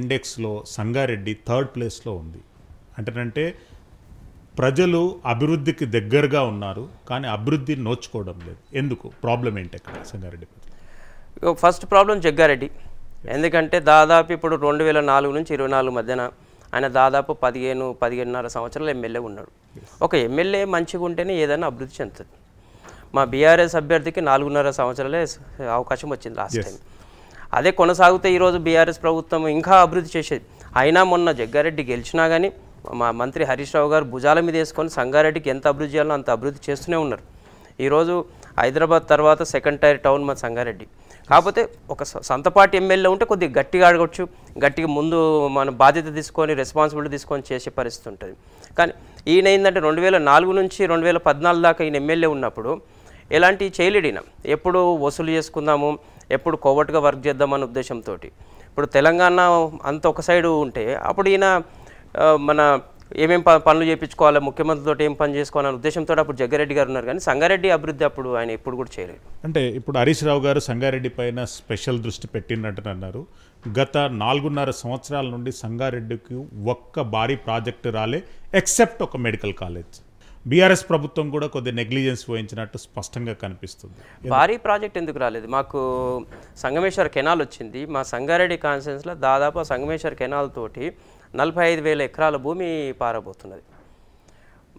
ఇండెక్స్లో Sangareddy third ప్లేస్లో ఉంది అంటే ప్రజలు అభివృద్ధికి దగ్గరగా ఉన్నారు కానీ అభివృద్ధి నోచుకోవడం లేదు ఎందుకు ప్రాబ్లం ఏంటి అక్కడ సంగారెడ్డి ఫస్ట్ ప్రాబ్లం జగ్గారెడ్డి ఎందుకంటే దాదాపు ఇప్పుడు రెండు వేల నాలుగు నుంచి ఇరవై నాలుగు మధ్యన ఆయన దాదాపు పదిహేను పదిహేనున్నర సంవత్సరాలు ఎమ్మెల్యే ఉన్నాడు ఒక ఎమ్మెల్యే మంచిగా ఉంటేనే ఏదైనా అభివృద్ధి చెందుతుంది మా బీఆర్ఎస్ అభ్యర్థికి నాలుగున్నర సంవత్సరాలే అవకాశం వచ్చింది లాస్ట్ టైం అదే కొనసాగితే ఈరోజు బీఆర్ఎస్ ప్రభుత్వం ఇంకా అభివృద్ధి చేసేది అయినా మొన్న జగ్గారెడ్డి గెలిచినా కానీ మా మంత్రి హరీష్ రావు గారు భుజాల మీద వేసుకొని సంగారెడ్డికి ఎంత అభివృద్ధి చేయాలో అంత అభివృద్ధి చేస్తూనే ఉన్నారు ఈరోజు హైదరాబాద్ తర్వాత సెకండ్ టైర్ టౌన్ మా సంగారెడ్డి కాకపోతే ఒక సంతపాటి ఎమ్మెల్యే ఉంటే కొద్దిగా గట్టిగా అడగచ్చు గట్టిగా ముందు మన బాధ్యత తీసుకొని రెస్పాన్సిబిలిటీ తీసుకొని చేసే పరిస్థితి ఉంటుంది కానీ ఈయన ఏంటంటే రెండు వేల నాలుగు నుంచి రెండు వేల పద్నాలుగు దాకా ఈయన ఎమ్మెల్యే ఉన్నప్పుడు ఎలాంటి చేయలేడు ఈయన ఎప్పుడు వసూలు చేసుకుందాము ఎప్పుడు కోవట్గా వర్క్ చేద్దామన్న ఉద్దేశంతో ఇప్పుడు తెలంగాణ అంత ఒక సైడు ఉంటే అప్పుడు ఈయన మన ఏమేం పనులు చేయించుకోవాలి ముఖ్యమంత్రితో ఏం పని చేసుకోవాలనే ఉద్దేశంతో అప్పుడు జగ్గారెడ్డి గారు ఉన్నారు కానీ సంగారెడ్డి అభివృద్ధి అప్పుడు ఆయన ఎప్పుడు కూడా చేయలేదు అంటే ఇప్పుడు హరీష్ రావు గారు సంగారెడ్డి పైన స్పెషల్ దృష్టి పెట్టినట్టు అన్నారు గత నాలుగున్నర సంవత్సరాల నుండి సంగారెడ్డికి ఒక్క భారీ ప్రాజెక్టు రాలే ఎక్సెప్ట్ ఒక మెడికల్ కాలేజ్ బీఆర్ఎస్ ప్రభుత్వం కూడా కొద్ది నెగ్లిజెన్స్ పోయించినట్టు స్పష్టంగా కనిపిస్తుంది భారీ ప్రాజెక్ట్ ఎందుకు రాలేదు మాకు సంగమేశ్వర కెనాల్ వచ్చింది మా సంగారెడ్డి కాన్స్టెన్స్లో దాదాపు సంగమేశ్వర కెనాల్ తోటి నలభై ఐదు వేల ఎకరాల భూమి పారబోతున్నది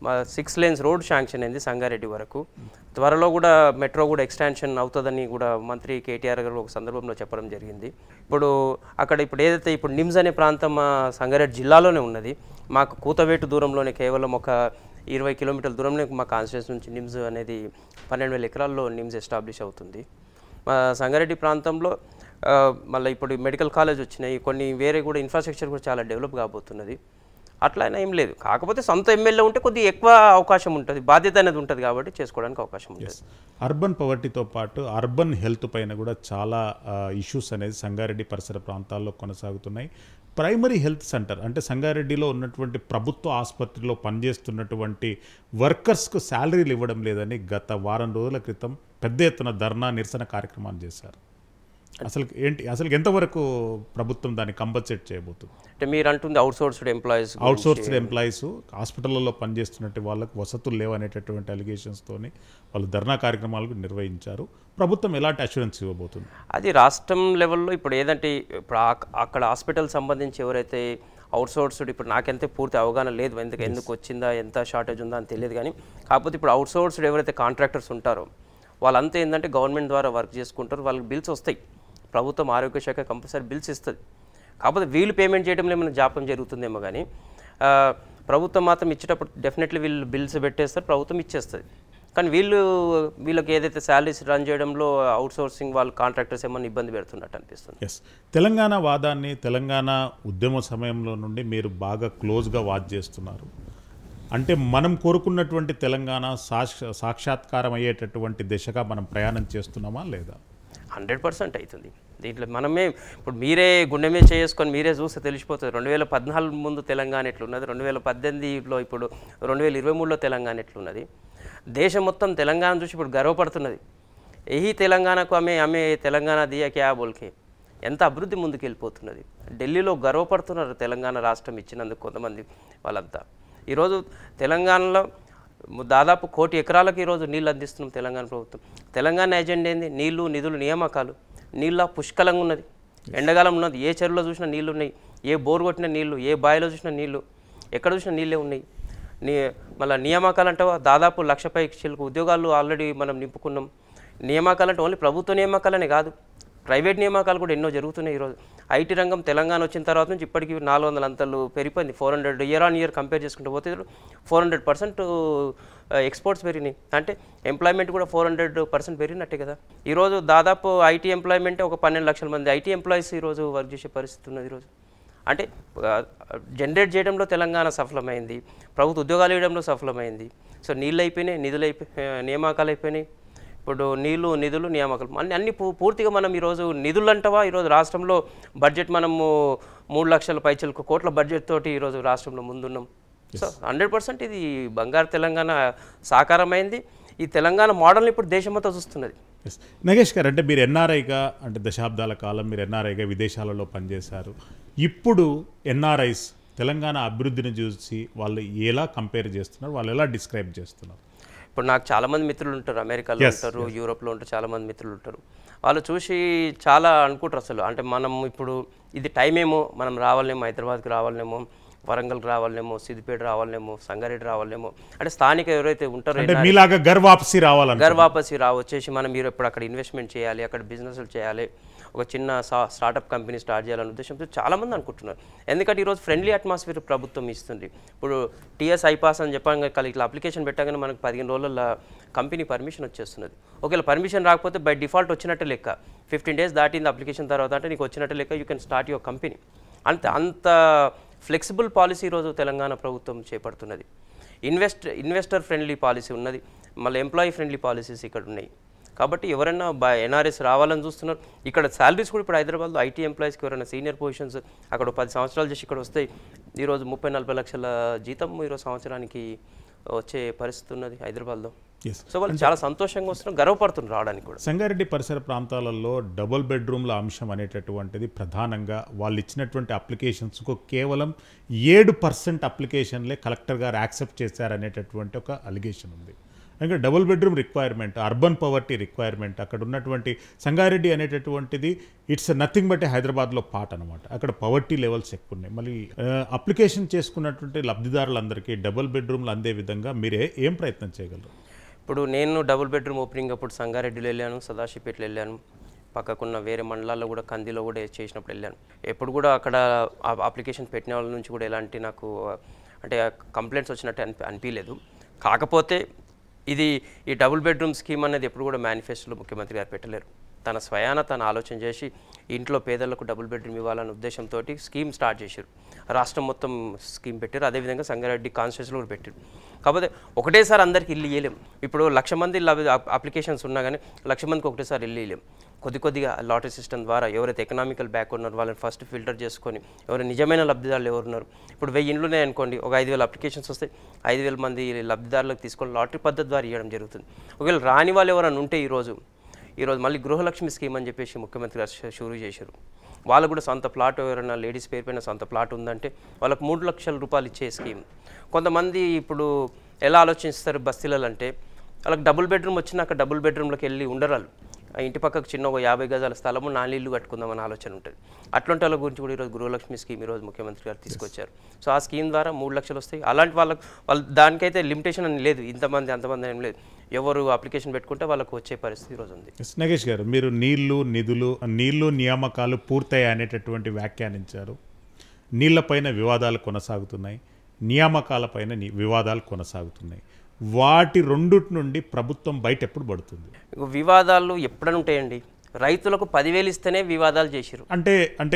మా సిక్స్ లేన్స్ రోడ్ శాంక్షన్ అయింది సంగారెడ్డి వరకు త్వరలో కూడా మెట్రో కూడా ఎక్స్టాన్షన్ అవుతుందని కూడా మంత్రి కేటీఆర్ గారు ఒక సందర్భంలో చెప్పడం జరిగింది ఇప్పుడు అక్కడ ఇప్పుడు ఏదైతే ఇప్పుడు నిమ్స్ అనే ప్రాంతం సంగారెడ్డి జిల్లాలోనే ఉన్నది మాకు కూతవేటు దూరంలోనే కేవలం ఒక ఇరవై కిలోమీటర్ల దూరంలో మా కాన్స్టిట్యూన్స్ నుంచి నిమ్స్ అనేది పన్నెండు వేల ఎకరాల్లో నిమ్స్ ఎస్టాబ్లిష్ అవుతుంది మా సంగారెడ్డి ప్రాంతంలో మళ్ళీ ఇప్పుడు మెడికల్ కాలేజ్ వచ్చినాయి కొన్ని వేరే కూడా ఇన్ఫ్రాస్ట్రక్చర్ కూడా చాలా డెవలప్ కాబోతున్నది అట్లా అయినా ఏం లేదు కాకపోతే సొంత ఎమ్మెల్యే ఉంటే కొద్దిగా ఎక్కువ అవకాశం ఉంటుంది బాధ్యత అనేది ఉంటుంది కాబట్టి చేసుకోవడానికి అవకాశం ఉంటుంది అర్బన్ పవర్టీతో పాటు అర్బన్ హెల్త్ పైన కూడా చాలా ఇష్యూస్ అనేది సంగారెడ్డి పరిసర ప్రాంతాల్లో కొనసాగుతున్నాయి ప్రైమరీ హెల్త్ సెంటర్ అంటే సంగారెడ్డిలో ఉన్నటువంటి ప్రభుత్వ ఆసుపత్రిలో పనిచేస్తున్నటువంటి వర్కర్స్కు శాలరీలు ఇవ్వడం లేదని గత వారం రోజుల క్రితం పెద్ద ఎత్తున ధర్నా నిరసన కార్యక్రమాలు చేశారు అసలు ఏంటి అసలు ఎంతవరకు ప్రభుత్వం దాన్ని కంపల్సేట్ చేయబోతుంది అంటే మీరు అంటుంది అవుట్సోర్స్డ్ ఎంప్లాయీస్ సోర్స్ ఎంప్లాయీస్ హాస్పిటల్లో పనిచేస్తున్నట్టు వాళ్ళకు వసతులు లేవనేటటువంటి తోని వాళ్ళు ధర్నా కార్యక్రమాలకు నిర్వహించారు ప్రభుత్వం ఎలాంటి అష్యూరెన్స్ ఇవ్వబోతుంది అది రాష్ట్రం లెవెల్లో ఇప్పుడు ఏదంటే ఇప్పుడు అక్కడ హాస్పిటల్ సంబంధించి ఎవరైతే అవుట్సోర్స్డ్ ఇప్పుడు నాకంతే పూర్తి అవగాహన లేదు ఎందుకు ఎందుకు వచ్చిందా ఎంత షార్టేజ్ ఉందా అని తెలియదు కానీ కాకపోతే ఇప్పుడు అవుట్ సోర్స్ ఎవరైతే కాంట్రాక్టర్స్ ఉంటారో వాళ్ళంతా ఏంటంటే గవర్నమెంట్ ద్వారా వర్క్ చేసుకుంటారు వాళ్ళకి బిల్స్ వస్తాయి ప్రభుత్వం ఆరోగ్య శాఖ కంపల్సరీ బిల్స్ ఇస్తుంది కాకపోతే వీళ్ళు పేమెంట్ చేయడంలో ఏమైనా జాప్యం జరుగుతుందేమో కానీ ప్రభుత్వం మాత్రం ఇచ్చేటప్పుడు డెఫినెట్లీ వీళ్ళు బిల్స్ పెట్టేస్తారు ప్రభుత్వం ఇచ్చేస్తుంది కానీ వీళ్ళు వీళ్ళకి ఏదైతే శాలరీస్ రన్ చేయడంలో అవుట్సోర్సింగ్ వాళ్ళు కాంట్రాక్టర్స్ ఏమైనా ఇబ్బంది పెడుతున్నట్టు అనిపిస్తుంది ఎస్ తెలంగాణ వాదాన్ని తెలంగాణ ఉద్యమ సమయంలో నుండి మీరు బాగా క్లోజ్గా వాచ్ చేస్తున్నారు అంటే మనం కోరుకున్నటువంటి తెలంగాణ సాక్షాత్కారం అయ్యేటటువంటి దిశగా మనం ప్రయాణం చేస్తున్నామా లేదా హండ్రెడ్ పర్సెంట్ అవుతుంది దీంట్లో మనమే ఇప్పుడు మీరే గుండె మీద చేసుకొని మీరే చూస్తే తెలిసిపోతుంది రెండు వేల పద్నాలుగు ముందు తెలంగాణ ఎట్లున్నది రెండు వేల పద్దెనిమిదిలో ఇప్పుడు రెండు వేల ఇరవై మూడులో తెలంగాణ ఎట్లున్నది దేశం మొత్తం తెలంగాణ చూసి ఇప్పుడు గర్వపడుతున్నది ఏ తెలంగాణకు ఆమె ఆమె తెలంగాణ దియా క్యా బోల్కే ఎంత అభివృద్ధి ముందుకు వెళ్ళిపోతున్నది ఢిల్లీలో గర్వపడుతున్నారు తెలంగాణ రాష్ట్రం ఇచ్చినందుకు కొంతమంది వాళ్ళంతా ఈరోజు తెలంగాణలో దాదాపు కోటి ఎకరాలకు ఈరోజు నీళ్ళు అందిస్తున్నాం తెలంగాణ ప్రభుత్వం తెలంగాణ ఏజెండా ఏంది నీళ్లు నిధులు నియామకాలు నీళ్ళ పుష్కలంగా ఉన్నది ఎండాకాలం ఉన్నది ఏ చెరువులో చూసినా నీళ్ళు ఉన్నాయి ఏ బోర్ కొట్టిన నీళ్ళు ఏ బాయిలో చూసినా నీళ్ళు ఎక్కడ చూసినా నీళ్ళే ఉన్నాయి నీ మళ్ళీ నియామకాలు అంటే దాదాపు లక్ష పైకి ఉద్యోగాలు ఆల్రెడీ మనం నింపుకున్నాం నియామకాలు అంటే ఓన్లీ ప్రభుత్వ నియామకాలనే కాదు ప్రైవేట్ నియామకాలు కూడా ఎన్నో జరుగుతున్నాయి ఈరోజు ఐటీ రంగం తెలంగాణ వచ్చిన తర్వాత నుంచి ఇప్పటికీ నాలుగు వందల అంతలు పెరిగిపోయింది four hundred year on year compare చేసుకుంటూ పోతే ఫోర్ హండ్రెడ్ పర్సెంట్ ఎక్స్పోర్ట్స్ పెరిగినాయి అంటే ఎంప్లాయ్మెంట్ కూడా ఫోర్ హండ్రెడ్ పర్సెంట్ పెరిగినట్టే కదా ఈరోజు దాదాపు ఐటీ ఎంప్లాయ్మెంట్ ఒక పన్నెండు లక్షల మంది ఐటీ ఎంప్లాయీస్ ఈరోజు వర్క్ చేసే పరిస్థితి ఉన్నది ఈరోజు అంటే జనరేట్ చేయడంలో తెలంగాణ సఫలమైంది ప్రభుత్వ ఉద్యోగాలు ఇవ్వడంలో సఫలమైంది సో నీళ్ళు అయిపోయినాయి నిధులు అయిపోయి నియామకాలు అయిపోయినాయి ఇప్పుడు నీళ్లు నిధులు నియామకాలు అన్ని అన్ని పూర్తిగా మనం ఈరోజు నిధులు అంటవా ఈరోజు రాష్ట్రంలో బడ్జెట్ మనము మూడు లక్షల పైచలకు కోట్ల బడ్జెట్ తోటి ఈరోజు రాష్ట్రంలో ముందున్నాం సో హండ్రెడ్ పర్సెంట్ ఇది బంగారు తెలంగాణ సాకారమైంది ఈ తెలంగాణ మోడల్ని ఇప్పుడు దేశమంతా చూస్తున్నది నగేష్ గారు అంటే మీరు ఎన్ఆర్ఐగా అంటే దశాబ్దాల కాలం మీరు ఎన్ఆర్ఐగా విదేశాలలో పనిచేశారు ఇప్పుడు ఎన్ఆర్ఐస్ తెలంగాణ అభివృద్ధిని చూసి వాళ్ళు ఎలా కంపేర్ చేస్తున్నారు వాళ్ళు ఎలా డిస్క్రైబ్ చేస్తున్నారు ఇప్పుడు నాకు చాలామంది మిత్రులు ఉంటారు అమెరికాలో ఉంటారు యూరోప్లో ఉంటారు చాలామంది మిత్రులు ఉంటారు వాళ్ళు చూసి చాలా అనుకుంటారు అసలు అంటే మనం ఇప్పుడు ఇది టైమేమో మనం రావాలేమో హైదరాబాద్కి రావాలేమో వరంగల్ రావాలనేమో సిద్దిపేట రావాలనేమో సంగారెడ్డి రావాలనేమో అంటే స్థానిక ఎవరైతే ఉంటారో మీలాగా గర్వాపసి రావాలి గర్వాపసి రా వచ్చేసి మనం మీరు ఇప్పుడు అక్కడ ఇన్వెస్ట్మెంట్ చేయాలి అక్కడ బిజినెస్లు చేయాలి ఒక చిన్న స్టార్టప్ కంపెనీ స్టార్ట్ చేయాలనే ఉద్దేశంతో చాలామంది అనుకుంటున్నారు ఎందుకంటే ఈరోజు ఫ్రెండ్లీ అట్మాస్ఫియర్ ప్రభుత్వం ఇస్తుంది ఇప్పుడు టీఎస్ ఐపాస్ అని చెప్పాను కానీ ఇట్లా అప్లికేషన్ పెట్టగానే మనకు పదిహేను రోజుల కంపెనీ పర్మిషన్ వచ్చేస్తున్నది ఒకవేళ పర్మిషన్ రాకపోతే బై డిఫాల్ట్ వచ్చినట్టు లెక్క ఫిఫ్టీన్ డేస్ దాటింది అప్లికేషన్ తర్వాత అంటే నీకు వచ్చినట్టు లెక్క you can start your company అంత అంత ఫ్లెక్సిబుల్ పాలసీ రోజు తెలంగాణ ప్రభుత్వం చేపడుతున్నది ఇన్వెస్ట్ ఇన్వెస్టర్ ఫ్రెండ్లీ పాలసీ ఉన్నది మళ్ళీ ఎంప్లాయీ ఫ్రెండ్లీ పాలసీస్ ఇక్కడ ఉన్నాయి కాబట్టి ఎవరైనా ఎన్ఆర్ఎస్ రావాలని చూస్తున్నారు ఇక్కడ శాలరీస్ కూడా ఇప్పుడు హైదరాబాద్లో ఐటీ ఎంప్లాయీస్కి ఎవరైనా సీనియర్ పొజిషన్స్ అక్కడ పది సంవత్సరాలు చేసి ఇక్కడ వస్తాయి ఈరోజు ముప్పై నలభై లక్షల జీతం ఈరోజు సంవత్సరానికి వచ్చే పరిస్థితి ఉన్నది హైదరాబాద్లో సో వాళ్ళు చాలా సంతోషంగా వస్తున్నారు గర్వపడుతున్నారు రావడానికి కూడా సంగారెడ్డి పరిసర ప్రాంతాలలో డబుల్ బెడ్రూమ్ల అంశం అనేటటువంటిది ప్రధానంగా వాళ్ళు ఇచ్చినటువంటి అప్లికేషన్స్కు కేవలం ఏడు పర్సెంట్ అప్లికేషన్లే కలెక్టర్ గారు యాక్సెప్ట్ చేశారనేటటువంటి ఒక అలిగేషన్ ఉంది ఇంకా double bedroom requirement urban poverty requirement అక్కడ ఉన్నటువంటి సంగారెడ్డి అనేటటువంటిది ఇట్స్ నథింగ్ బట్ హైదరాబాద్లో పార్ట్ అనమాట అక్కడ పవర్టీ లెవెల్స్ ఎక్కువ ఉన్నాయి మళ్ళీ అప్లికేషన్ చేసుకున్నటువంటి లబ్ధిదారులందరికీ డబుల్ బెడ్రూమ్లు అందే విధంగా మీరే ఏం ప్రయత్నం చేయగలరు ఇప్పుడు నేను డబుల్ బెడ్రూమ్ ఓపెనింగ్ అప్పుడు సంగారెడ్డిలో వెళ్ళాను సదాశివపేటలో వెళ్ళాను పక్కకున్న వేరే మండలాల్లో కూడా కందిలో కూడా చేసినప్పుడు వెళ్ళాను ఎప్పుడు కూడా అక్కడ అప్లికేషన్ పెట్టిన వాళ్ళ నుంచి కూడా ఎలాంటి నాకు అంటే కంప్లైంట్స్ వచ్చినట్టు అనిపి అనిపించలేదు కాకపోతే ఇది ఈ డబుల్ బెడ్రూమ్ స్కీమ్ అనేది ఎప్పుడు కూడా మేనిఫెస్టోలో ముఖ్యమంత్రి గారు పెట్టలేరు తన స్వయాన తను ఆలోచన చేసి ఇంట్లో పేదలకు డబుల్ బెడ్రూమ్ ఇవ్వాలనే ఉద్దేశంతో స్కీమ్ స్టార్ట్ చేశారు రాష్ట్రం మొత్తం స్కీమ్ పెట్టారు అదేవిధంగా సంగారెడ్డి కాన్స్టిట్యూన్సీలో కూడా పెట్టారు కాకపోతే ఒకటేసారి అందరికీ ఇల్లు ఇవ్వలేం ఇప్పుడు లక్ష మంది అప్లికేషన్స్ ఉన్నా కానీ లక్ష మందికి ఒకటేసారి ఇల్లు ఇవ్వలేం కొద్ది కొద్దిగా లాటరీ సిస్టమ్ ద్వారా ఎవరైతే ఎకనామికల్ బ్యాక్ ఉన్నారో వాళ్ళని ఫస్ట్ ఫిల్టర్ చేసుకొని ఎవరు నిజమైన లబ్ధిదారులు ఎవరున్నారు ఇప్పుడు వెయ్యి ఇండ్లు ఉన్నాయనుకోండి ఒక ఐదు వేల అప్లికేషన్స్ వస్తే ఐదు వేల మంది లబ్ధిదారులకు తీసుకొని లాటరీ పద్ధతి ద్వారా ఇవ్వడం జరుగుతుంది ఒకవేళ రాని వాళ్ళు ఎవరైనా ఉంటే ఈరోజు ఈరోజు మళ్ళీ గృహలక్ష్మి స్కీమ్ అని చెప్పేసి ముఖ్యమంత్రి గారు షురూ చేశారు వాళ్ళు కూడా సొంత ప్లాట్ ఎవరైనా లేడీస్ పేరు పైన సొంత ప్లాట్ ఉందంటే వాళ్ళకు మూడు లక్షల రూపాయలు ఇచ్చే స్కీమ్ కొంతమంది ఇప్పుడు ఎలా ఆలోచిస్తారు బస్తీలలో అంటే వాళ్ళకి డబుల్ బెడ్రూమ్ వచ్చినాక డబుల్ బెడ్రూమ్లోకి వెళ్ళి ఉండరాలు ఇంటి పక్కకు చిన్న ఒక యాభై గజాల స్థలము నాలుగు కట్టుకుందామని ఆలోచన ఉంటుంది అట్లాంటి వాళ్ళ గురించి కూడా ఈరోజు గృహలక్ష్మి స్కీమ్ ఈరోజు ముఖ్యమంత్రి గారు తీసుకొచ్చారు సో ఆ స్కీమ్ ద్వారా మూడు లక్షలు వస్తాయి అలాంటి వాళ్ళకు వాళ్ళు దానికైతే లిమిటేషన్ అని లేదు ఇంతమంది అంతమంది ఏం లేదు ఎవరు అప్లికేషన్ పెట్టుకుంటే వాళ్ళకు వచ్చే పరిస్థితి ఈరోజు ఉంది నగేష్ గారు మీరు నీళ్లు నిధులు నీళ్లు నియామకాలు పూర్తయ్యా అనేటటువంటి వ్యాఖ్యానించారు నీళ్లపైన వివాదాలు కొనసాగుతున్నాయి నియామకాలపైన వివాదాలు కొనసాగుతున్నాయి వాటి రెండుటి నుండి ప్రభుత్వం బయట ఎప్పుడు పడుతుంది వివాదాలు ఎప్పుడనుంటాయండి రైతులకు పదివేలు ఇస్తేనే వివాదాలు చేసిరు అంటే అంటే